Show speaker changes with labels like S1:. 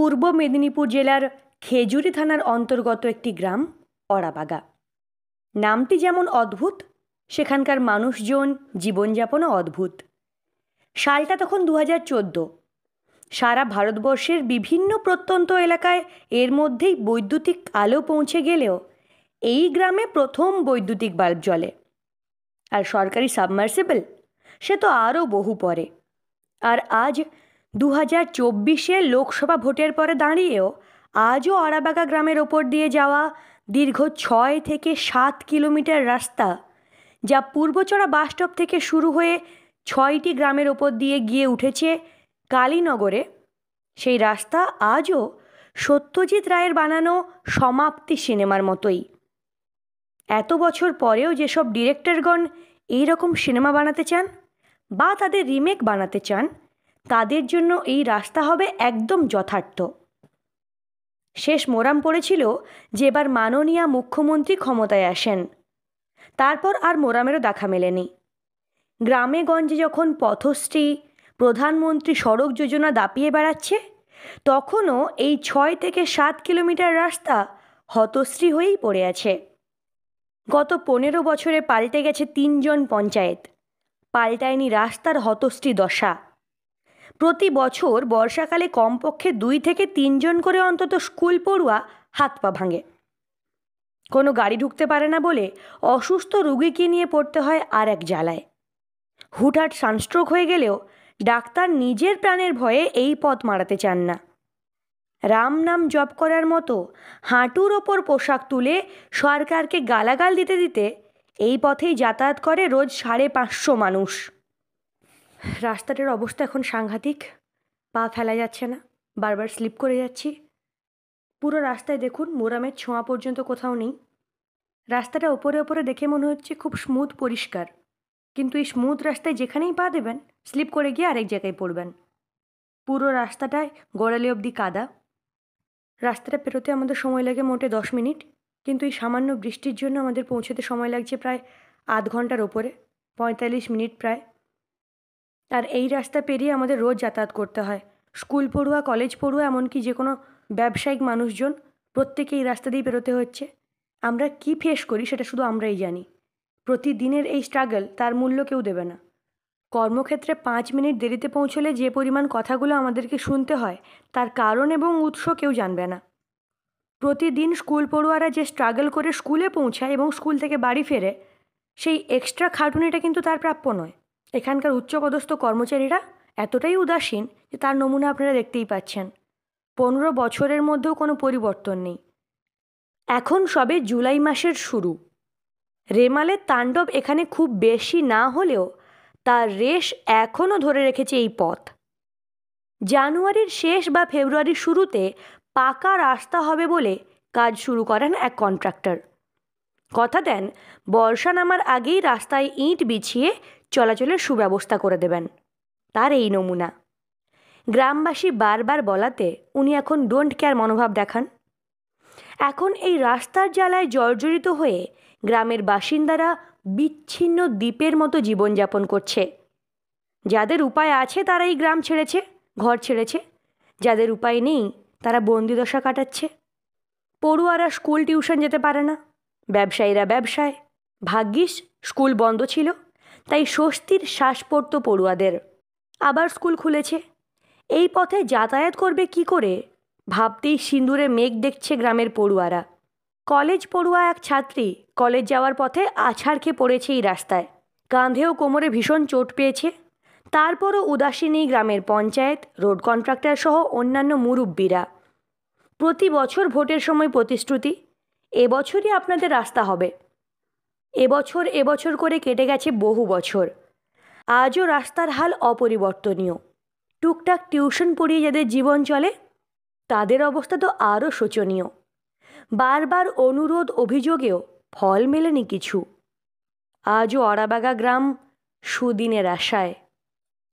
S1: পূর্ব মেদিনীপুর জেলার খেজুরি থানার অন্তর্গত একটি গ্রাম অরাবাগা নামটি যেমন অদ্ভুত সেখানকার মানুষজন জীবনযাপনও অদ্ভুত সালটা তখন দু হাজার চোদ্দো সারা ভারতবর্ষের বিভিন্ন প্রত্যন্ত এলাকায় এর মধ্যেই বৈদ্যুতিক আলো পৌঁছে গেলেও এই গ্রামে প্রথম বৈদ্যুতিক বাল্ব জ্বলে আর সরকারি সাবমার্সিবল সে তো আরও বহু পরে আর আজ দু হাজার চব্বিশে লোকসভা ভোটের পরে দাঁড়িয়েও আজও আরাবাগা গ্রামের ওপর দিয়ে যাওয়া দীর্ঘ ছয় থেকে সাত কিলোমিটার রাস্তা যা পূর্বচড়া বাসস্টপ থেকে শুরু হয়ে ছয়টি গ্রামের ওপর দিয়ে গিয়ে উঠেছে কালীনগরে সেই রাস্তা আজও সত্যজিৎ রায়ের বানানো সমাপ্তি সিনেমার মতোই এত বছর পরেও যেসব ডিরেক্টরগণ এইরকম সিনেমা বানাতে চান বা তাদের রিমেক বানাতে চান তাদের জন্য এই রাস্তা হবে একদম যথার্থ শেষ মোরাম পড়েছিল যে এবার মাননীয়া মুখ্যমন্ত্রী ক্ষমতায় আসেন তারপর আর মোরামেরও দেখা মেলেনি গ্রামে গঞ্জে যখন পথশ্রী প্রধানমন্ত্রী সড়ক যোজনা দাপিয়ে বেড়াচ্ছে তখনও এই ছয় থেকে সাত কিলোমিটার রাস্তা হতশ্রী হয়েই পড়ে আছে গত পনেরো বছরে পাল্টে গেছে তিনজন পঞ্চায়েত পাল্টায়নি রাস্তার হতশ্রী দশা প্রতি বছর বর্ষাকালে কমপক্ষে দুই থেকে তিনজন করে অন্তত স্কুল পড়ুয়া হাত পা ভাঙে কোনো গাড়ি ঢুকতে পারে না বলে অসুস্থ রুগীকে নিয়ে পড়তে হয় আর এক জ্বালায় হুটহাট সানস্ট্রোক হয়ে গেলেও ডাক্তার নিজের প্রাণের ভয়ে এই পথ মারাতে চান না রাম নাম জপ করার মতো হাঁটুর ওপর পোশাক তুলে সরকারকে গালাগাল দিতে দিতে এই পথেই যাতায়াত করে রোজ সাড়ে পাঁচশো মানুষ রাস্তাটার অবস্থা এখন সাংঘাতিক পা ফেলা যাচ্ছে না বারবার স্লিপ করে যাচ্ছি পুরো রাস্তায় দেখুন মোরামের ছোঁয়া পর্যন্ত কোথাও নেই রাস্তাটা ওপরে ওপরে দেখে মনে হচ্ছে খুব স্মুথ পরিষ্কার কিন্তু এই স্মুথ রাস্তায় যেখানেই পা দেবেন স্লিপ করে গিয়ে আরেক জায়গায় পড়বেন পুরো রাস্তাটায় গোড়ালি অবধি কাদা রাস্তাটা পেরোতে আমাদের সময় লাগে মোটে দশ মিনিট কিন্তু এই সামান্য বৃষ্টির জন্য আমাদের পৌঁছতে সময় লাগছে প্রায় আধ ঘন্টার ওপরে পঁয়তাল্লিশ মিনিট প্রায় আর এই রাস্তা পেরিয়ে আমাদের রোজ যাতায়াত করতে হয় স্কুল পড়ুয়া কলেজ পড়ুয়া এমনকি যে কোনো ব্যবসায়িক মানুষজন প্রত্যেকে এই রাস্তা দিয়ে বেরোতে হচ্ছে আমরা কি ফেস করি সেটা শুধু আমরাই জানি প্রতিদিনের এই স্ট্রাগল তার মূল্য কেউ দেবে না কর্মক্ষেত্রে পাঁচ মিনিট দেরিতে পৌঁছলে যে পরিমাণ কথাগুলো আমাদেরকে শুনতে হয় তার কারণ এবং উৎস কেউ জানবে না প্রতিদিন স্কুল পড়ুয়ারা যে স্ট্রাগল করে স্কুলে পৌঁছায় এবং স্কুল থেকে বাড়ি ফেরে সেই এক্সট্রা খাটুনিটা কিন্তু তার প্রাপ্য নয় এখানকার উচ্চপদস্থ কর্মচারীরা এতটাই উদাসীন যে তার নমুনা আপনারা দেখতেই পাচ্ছেন পনেরো বছরের মধ্যেও কোনো পরিবর্তন নেই এখন সবে জুলাই মাসের শুরু রেমালের তাণ্ডব এখানে খুব বেশি না হলেও তার রেশ এখনও ধরে রেখেছে এই পথ জানুয়ারির শেষ বা ফেব্রুয়ারির শুরুতে পাকা রাস্তা হবে বলে কাজ শুরু করেন এক কন্ট্রাক্টর কথা দেন বর্ষা নামার আগেই রাস্তায় ইট বিছিয়ে চলাচলের সুব্যবস্থা করে দেবেন তার এই নমুনা গ্রামবাসী বারবার বলাতে উনি এখন ডোন্ট কেয়ার মনোভাব দেখান এখন এই রাস্তার জ্বালায় জর্জরিত হয়ে গ্রামের বাসিন্দারা বিচ্ছিন্ন দ্বীপের মতো জীবনযাপন করছে যাদের উপায় আছে তারা এই গ্রাম ছেড়েছে ঘর ছেড়েছে যাদের উপায় নেই তারা বন্দিদশা কাটাচ্ছে পড়ুয়ারা স্কুল টিউশন যেতে পারে না ব্যবসায়ীরা ব্যবসায় ভাগ্যিস স্কুল বন্ধ ছিল তাই স্বস্তির শ্বাস পড়ত পড়ুয়াদের আবার স্কুল খুলেছে এই পথে যাতায়াত করবে কি করে ভাবতেই সিঁদুরে মেঘ দেখছে গ্রামের পড়ুয়ারা কলেজ পড়ুয়া এক ছাত্রী কলেজ যাওয়ার পথে আছাড় খেয়ে পড়েছে এই রাস্তায় কাঁধে ও কোমরে ভীষণ চোট পেয়েছে তারপরও উদাসীনী গ্রামের পঞ্চায়েত রোড কন্ট্রাক্টর সহ অন্যান্য মুরব্বীরা প্রতি বছর ভোটের সময় প্রতিশ্রুতি এবছরই আপনাদের রাস্তা হবে এবছর এবছর করে কেটে গেছে বহু বছর আজও রাস্তার হাল অপরিবর্তনীয় টুকটাক টিউশন পড়িয়ে যাদের জীবন চলে তাদের অবস্থা তো আরও শোচনীয় বারবার অনুরোধ অভিযোগেও ফল মেলেনি কিছু আজও অরাবাগা গ্রাম সুদিনের আশায়